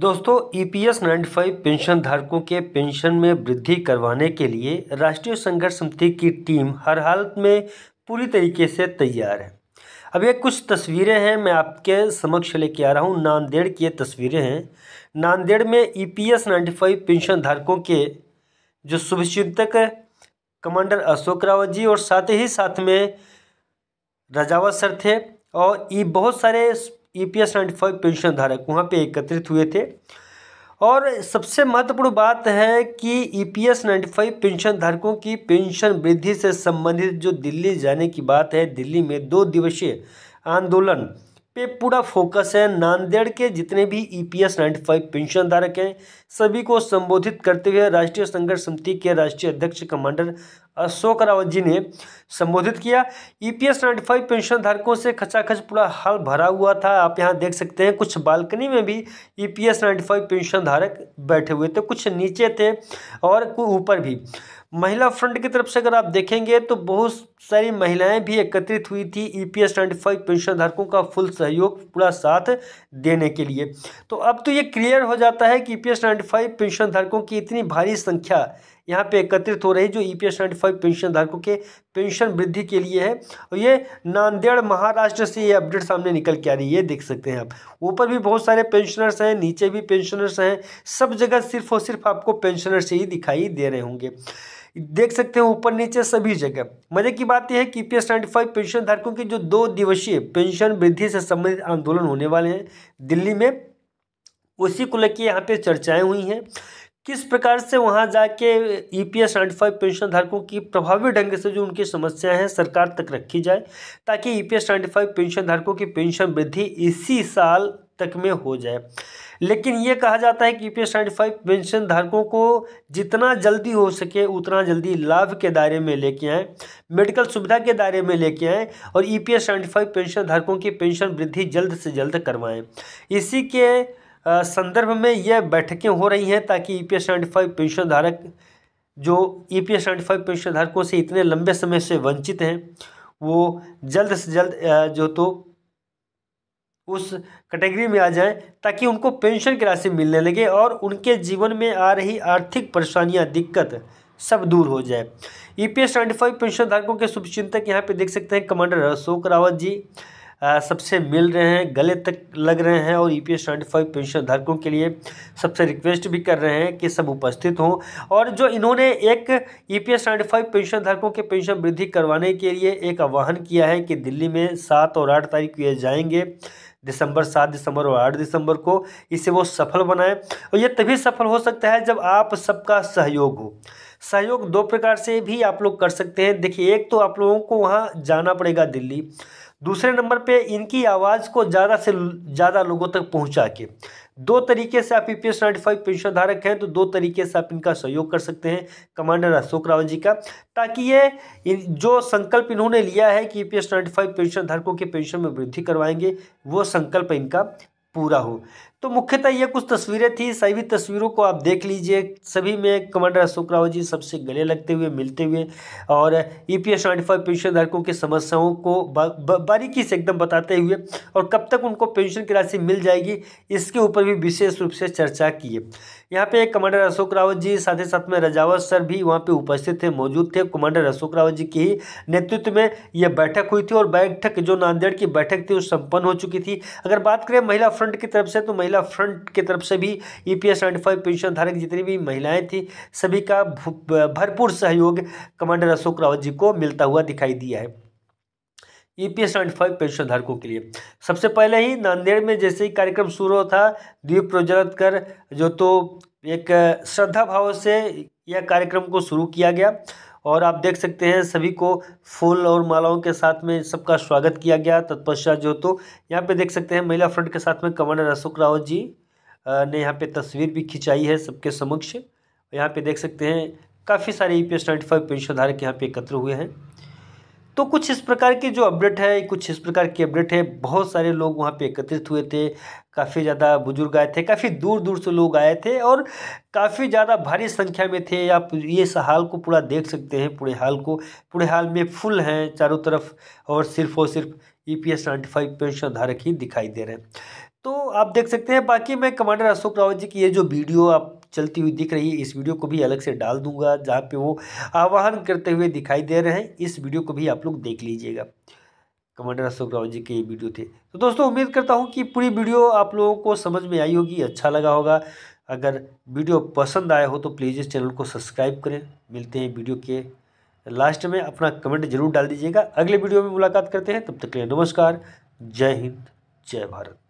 दोस्तों EPS e 95 pension धारकों के पेंशन में वृद्धि करवाने के लिए राष्ट्रीय संघर्ष समिति की टीम हर हालत में पूरी तरीके से तैयार है अब ये कुछ तस्वीरें हैं मैं आपके समक्ष लेके आ रहा हूँ नांदेड़ की ये तस्वीरें हैं नांदेड़ में ईपीएस e 95 पेंशन धारकों के जो शुभचिंतक कमांडर अशोक रावत जी और साथ ही साथ में रजावत सर थे और ये बहुत सारे E P S ninety five pension धारक वहाँ पे एकत्रित हुए थे और सबसे महत्वपूर्ण बात है कि E P S ninety five pension धारकों की पेंशन वृद्धि से संबंधित जो दिल्ली जाने की बात है दिल्ली में दो दिवसीय आंदोलन पे पूरा फोकस है नांदेड़ के जितने भी E P S ninety five pension धारक हैं सभी को संबोधित करते हुए राष्ट्रीय संघर्ष समिति के राष्ट्रीय अध्यक्ष कमांडर अशोक रावत जी ने संबोधित किया ईपीएस e 95 पेंशन धारकों से खचाखच पूरा हाल भरा हुआ था आप यहाँ देख सकते हैं कुछ बालकनी में भी ईपीएस e 95 पेंशन धारक बैठे हुए थे कुछ नीचे थे और ऊपर भी महिला फ्रंट की तरफ से अगर आप देखेंगे तो बहुत सारी महिलाएं भी एकत्रित हुई थी E P S ninety five pension धारकों का फुल सहयोग पूरा साथ देने के लिए तो अब तो ये क्लियर हो जाता है कि E P S ninety five pension धारकों की इतनी भारी संख्या यहाँ पे एकत्रित हो रही जो E P S ninety five pension धारकों के पेंशन वृद्धि के लिए है और ये नांदेड़ महाराष्ट्र से ये अपडेट सामने निकल के आ रही है देख सकते हैं आप ऊपर भी बहुत सारे पेंशनर्स हैं नीचे भी पेंशनर्स हैं सब जगह सिर्फ और सिर्फ आपको पेंशनर्स ही दिखाई दे रहे होंगे देख सकते हैं ऊपर नीचे सभी जगह मजे की बात यह है कि पी e एस पेंशन धारकों के जो दो दिवसीय पेंशन वृद्धि से संबंधित आंदोलन होने वाले हैं दिल्ली में उसी को लेकर यहाँ पे चर्चाएं हुई हैं किस प्रकार से वहाँ जाके E e P S ninety five pension धारकों की प्रभावी ढंग से जो उनकी समस्याएं हैं सरकार तक रखी जाए ताकि E e P S ninety five pension धारकों की पेंशन वृद्धि इसी साल तक में हो जाए लेकिन ये कहा जाता है कि P S ninety five pension धारकों को जितना जल्दी हो सके उतना जल्दी लाभ के दायरे में लेके आएँ मेडिकल सुविधा के दायरे में लेके आएँ और E P S ninety five pension धारकों की पेंशन वृद्धि जल्द से जल्द करवाएँ इसी के संदर्भ में यह बैठकें हो रही हैं ताकि E P S five pension धारक जो E P S ninety five pension धारकों से इतने लंबे समय से वंचित हैं वो जल्द से जल्द जो तो उस कैटेगरी में आ जाए ताकि उनको पेंशन की राशि मिलने लगे और उनके जीवन में आ रही आर्थिक परेशानियां दिक्कत सब दूर हो जाए E P S ninety five pension धारकों के शुभचिंतक यहाँ पे देख सकते हैं कमांडर अशोक रावत जी आ, सबसे मिल रहे हैं गले तक लग रहे हैं और E P S ninety five pension धारकों के लिए सबसे रिक्वेस्ट भी कर रहे हैं कि सब उपस्थित हों और जो इन्होंने एक E P S ninety five pension धारकों के पेंशन वृद्धि करवाने के लिए एक आह्वान किया है कि दिल्ली में सात और आठ तारीख को ये जाएंगे दिसंबर सात दिसंबर और आठ दिसंबर को इसे वो सफल बनाए और ये तभी सफल हो सकता है जब आप सबका सहयोग हो सहयोग दो प्रकार से भी आप लोग कर सकते हैं देखिए एक तो आप लोगों को वहाँ जाना पड़ेगा दिल्ली दूसरे नंबर पे इनकी आवाज़ को ज़्यादा से ज़्यादा लोगों तक पहुँचा के दो तरीके से आप ईपीएस नाइन्टी फाइव पेंशन धारक हैं तो दो तरीके से आप इनका सहयोग कर सकते हैं कमांडर अशोक रावत जी का ताकि ये जो संकल्प इन्होंने लिया है कि ईपीएस नाइन्टी फाइव पेंशन धारकों के पेंशन में वृद्धि करवाएंगे वो संकल्प इनका पूरा हो तो मुख्यतः ये कुछ तस्वीरें थी सभी तस्वीरों को आप देख लीजिए सभी में कमांडर अशोक राव जी सबसे गले लगते हुए मिलते हुए और E e P S ninety five pension धारकों की समस्याओं को बारीकी से एकदम बताते हुए और कब तक उनको पेंशन की राशि मिल जाएगी इसके ऊपर भी विशेष रूप से चर्चा की है यहाँ पे कमांडर अशोक रावत जी साथ ही साथ में रजावत सर भी वहाँ पे उपस्थित थे मौजूद थे कमांडर अशोक रावत जी के ही नेतृत्व में यह बैठक हुई थी और बैठक जो नांदेड़ की बैठक थी वो सम्पन्न हो चुकी थी अगर बात करें महिला फ्रंट की तरफ से तो महिला महिला फ्रंट की तरफ से भी E e P S pension धारक जितनी भी महिलाएं थी सभी का भरपूर सहयोग कमांडर अशोक रावत जी को मिलता हुआ दिखाई दिया है E e P S pension धारकों के लिए सबसे पहले ही नांदेड़ में जैसे ही कार्यक्रम शुरू था द्वीप प्रज्वलित कर जो तो एक श्रद्धा भाव से यह कार्यक्रम को शुरू किया गया और आप देख सकते हैं सभी को फूल और मालाओं के साथ में सबका स्वागत किया गया तत्पश्चात जो तो यहाँ पे देख सकते हैं महिला फ्रंट के साथ में कमांडर अशोक रावत जी ने यहाँ पे तस्वीर भी खिंचाई है सबके समक्ष यहाँ पे देख सकते हैं काफ़ी सारे E P S ninety five पेंशनधारक यहाँ पे एकत्र हुए हैं तो कुछ इस प्रकार की जो अपडेट है कुछ इस प्रकार की अपडेट है बहुत सारे लोग वहाँ पे एकत्रित हुए थे काफ़ी ज़्यादा बुजुर्ग आए थे काफ़ी दूर दूर से लोग आए थे और काफ़ी ज़्यादा भारी संख्या में थे आप ये इस हाल को पूरा देख सकते हैं पूरे हाल को पूरे हाल में फुल हैं चारों तरफ और सिर्फ और सिर्फ E P S five pension धारक ही दिखाई दे रहे हैं तो आप देख सकते हैं बाकी मैं कमांडर अशोक रावत जी की ये जो वीडियो आप चलती हुई दिख रही है इस वीडियो को भी अलग से डाल दूंगा जहाँ पे वो आवाहन करते हुए दिखाई दे रहे हैं इस वीडियो को भी आप लोग देख लीजिएगा कमांडर अशोक रावत जी के ये वीडियो थे तो दोस्तों उम्मीद करता हूँ कि पूरी वीडियो आप लोगों को समझ में आई होगी अच्छा लगा होगा अगर वीडियो पसंद आया हो तो प्लीज़ इस चैनल को सब्सक्राइब करें मिलते हैं वीडियो के लास्ट में अपना कमेंट जरूर डाल दीजिएगा अगले वीडियो में मुलाकात करते हैं तब तक के लिए नमस्कार जय हिंद जय भारत